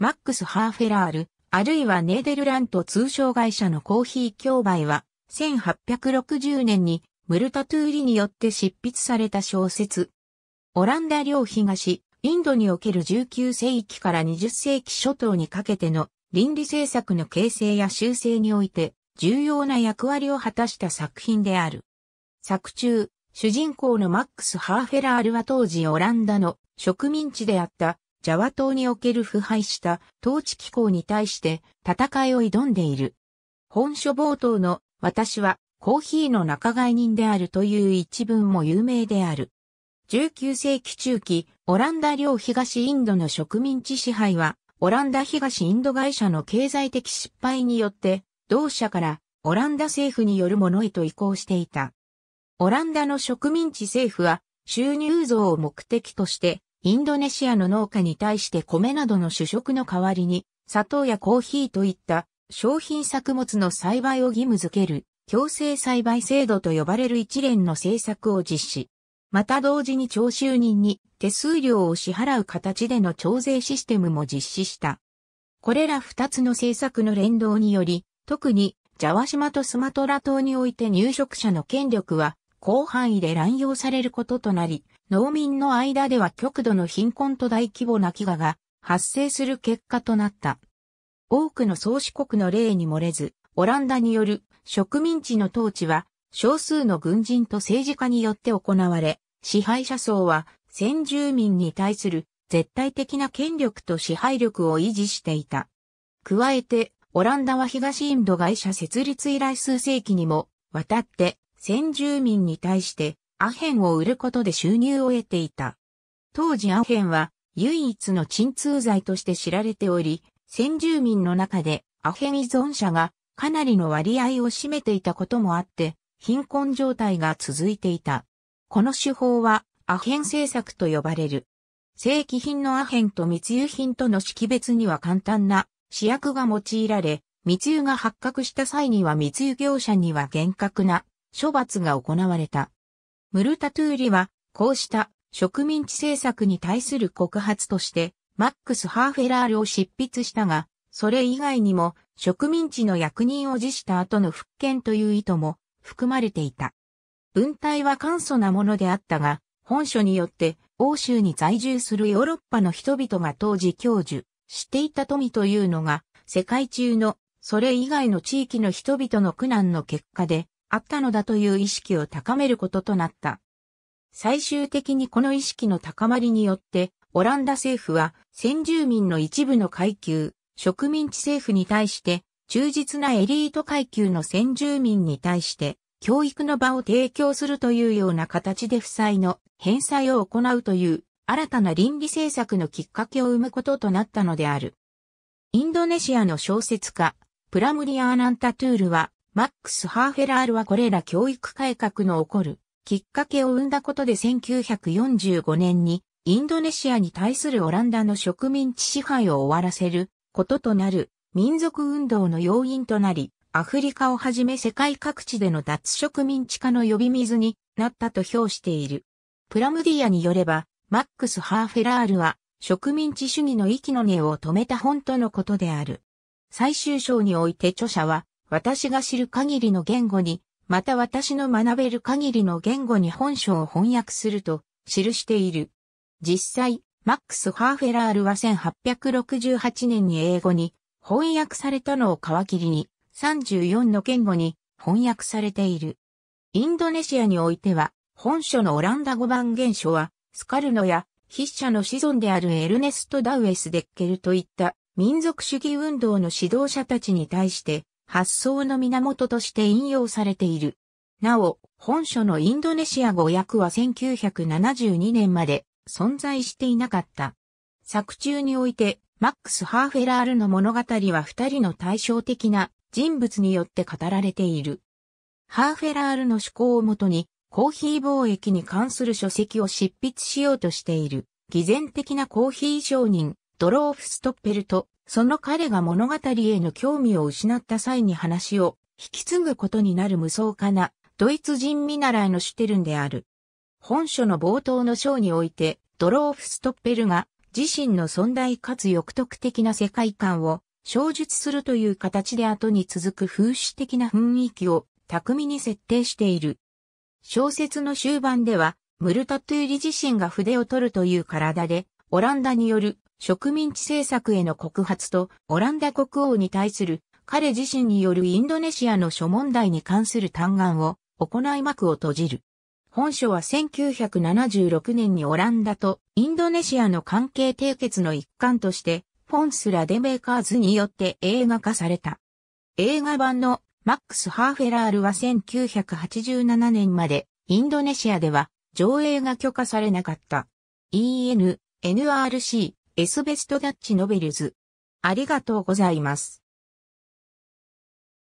マックス・ハーフェラール、あるいはネーデルラント通商会社のコーヒー競売は、1860年にムルタトゥーリによって執筆された小説。オランダ領東、インドにおける19世紀から20世紀初頭にかけての倫理政策の形成や修正において重要な役割を果たした作品である。作中、主人公のマックス・ハーフェラールは当時オランダの植民地であったジャワ島における腐敗した統治機構に対して戦いを挑んでいる。本書冒頭の私はコーヒーの仲買人であるという一文も有名である。19世紀中期、オランダ領東インドの植民地支配は、オランダ東インド会社の経済的失敗によって、同社からオランダ政府によるものへと移行していた。オランダの植民地政府は、収入増を目的として、インドネシアの農家に対して米などの主食の代わりに、砂糖やコーヒーといった商品作物の栽培を義務づける強制栽培制度と呼ばれる一連の政策を実施。また同時に徴収人に手数料を支払う形での徴税システムも実施した。これら二つの政策の連動により、特にジャワ島とスマトラ島において入植者の権力は広範囲で乱用されることとなり、農民の間では極度の貧困と大規模な飢餓が発生する結果となった。多くの宗主国の例に漏れず、オランダによる植民地の統治は少数の軍人と政治家によって行われ、支配者層は先住民に対する絶対的な権力と支配力を維持していた。加えて、オランダは東インド会社設立以来数世紀にもわたって先住民に対してアヘンを売ることで収入を得ていた。当時アヘンは唯一の鎮痛剤として知られており、先住民の中でアヘン依存者がかなりの割合を占めていたこともあって、貧困状態が続いていた。この手法はアヘン政策と呼ばれる。正規品のアヘンと密輸品との識別には簡単な試薬が用いられ、密輸が発覚した際には密輸業者には厳格な処罰が行われた。ムルタトゥーリは、こうした植民地政策に対する告発として、マックス・ハーフェラールを執筆したが、それ以外にも植民地の役人を辞した後の復権という意図も含まれていた。文体は簡素なものであったが、本書によって欧州に在住するヨーロッパの人々が当時享受していた富というのが世界中のそれ以外の地域の人々の苦難の結果であったのだという意識を高めることとなった。最終的にこの意識の高まりによって、オランダ政府は先住民の一部の階級、植民地政府に対して、忠実なエリート階級の先住民に対して、教育の場を提供するというような形で負債の返済を行うという新たな倫理政策のきっかけを生むこととなったのである。インドネシアの小説家、プラムリアーナンタトゥールはマックス・ハーフェラールはこれら教育改革の起こるきっかけを生んだことで1945年にインドネシアに対するオランダの植民地支配を終わらせることとなる民族運動の要因となり、アフリカをはじめ世界各地での脱植民地化の呼び水になったと評している。プラムディアによれば、マックス・ハーフェラールは植民地主義の息の根を止めた本とのことである。最終章において著者は、私が知る限りの言語に、また私の学べる限りの言語に本書を翻訳すると記している。実際、マックス・ハーフェラールは1868年に英語に翻訳されたのを皮切りに34の言語に翻訳されている。インドネシアにおいては、本書のオランダ語版原書は、スカルノや筆者の子孫であるエルネスト・ダウエス・デッケルといった民族主義運動の指導者たちに対して発想の源として引用されている。なお、本書のインドネシア語訳は1972年まで存在していなかった。作中において、マックス・ハーフェラールの物語は二人の対照的な人物によって語られている。ハーフェラールの思考をもとに、コーヒー貿易に関する書籍を執筆しようとしている、偽善的なコーヒー商人、ドローフ・ストッペルと、その彼が物語への興味を失った際に話を引き継ぐことになる無双家なドイツ人見習いのシュテルンである。本書の冒頭の章において、ドローフストッペルが自身の存在かつ欲得的な世界観を小述するという形で後に続く風刺的な雰囲気を巧みに設定している。小説の終盤では、ムルタトゥーリ自身が筆を取るという体で、オランダによる植民地政策への告発とオランダ国王に対する彼自身によるインドネシアの諸問題に関する嘆願を行い幕を閉じる。本書は1976年にオランダとインドネシアの関係締結の一環として、フォンス・ラデメーカーズによって映画化された。映画版のマックス・ハーフェラールは1987年までインドネシアでは上映が許可されなかった。EN、NRC、エスベストダッチノベルズ。ありがとうございます。